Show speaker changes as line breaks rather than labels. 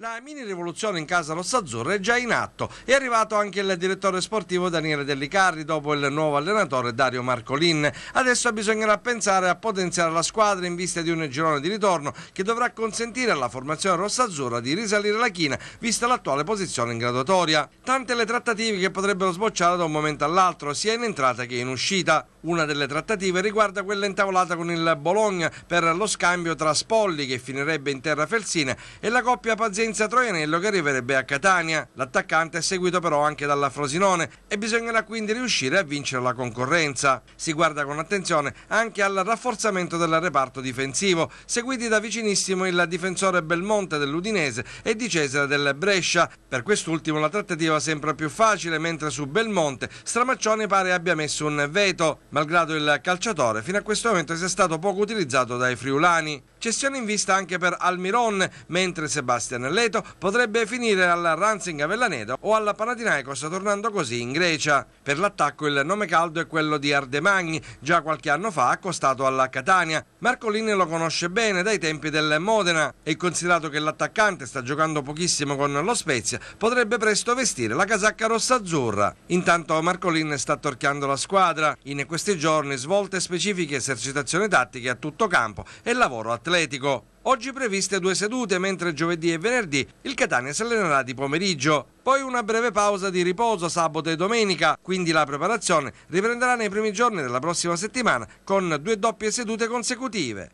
La mini rivoluzione in casa rossazzurra è già in atto. È arrivato anche il direttore sportivo Daniele Dellicarri dopo il nuovo allenatore Dario Marcolin. Adesso bisognerà pensare a potenziare la squadra in vista di un girone di ritorno che dovrà consentire alla formazione rossazzurra di risalire la china vista l'attuale posizione in graduatoria. Tante le trattative che potrebbero sbocciare da un momento all'altro sia in entrata che in uscita. Una delle trattative riguarda quella intavolata con il Bologna per lo scambio tra Spolli che finirebbe in terra felsina e la coppia Pazienza senza Troianello che arriverebbe a Catania. L'attaccante è seguito però anche dalla Frosinone e bisognerà quindi riuscire a vincere la concorrenza. Si guarda con attenzione anche al rafforzamento del reparto difensivo, seguiti da vicinissimo il difensore Belmonte dell'Udinese e di Cesare del Brescia. Per quest'ultimo la trattativa sembra più facile, mentre su Belmonte Stramaccione pare abbia messo un veto, malgrado il calciatore fino a questo momento sia stato poco utilizzato dai friulani. Cessione in vista anche per Almiron, mentre Sebastian Leto potrebbe finire al Ransing Avellaneda o alla Panathinaikos tornando così in Grecia. Per l'attacco il nome caldo è quello di Ardemagni, già qualche anno fa accostato alla Catania. Marcolini lo conosce bene dai tempi del Modena e considerato che l'attaccante sta giocando pochissimo con lo Spezia, potrebbe presto vestire la casacca rossa-azzurra. Intanto Marcolin sta torchiando la squadra. In questi giorni svolte specifiche esercitazioni tattiche a tutto campo e lavoro a tre Atletico. Oggi previste due sedute, mentre giovedì e venerdì il Catania si allenerà di pomeriggio. Poi una breve pausa di riposo sabato e domenica, quindi la preparazione riprenderà nei primi giorni della prossima settimana con due doppie sedute consecutive.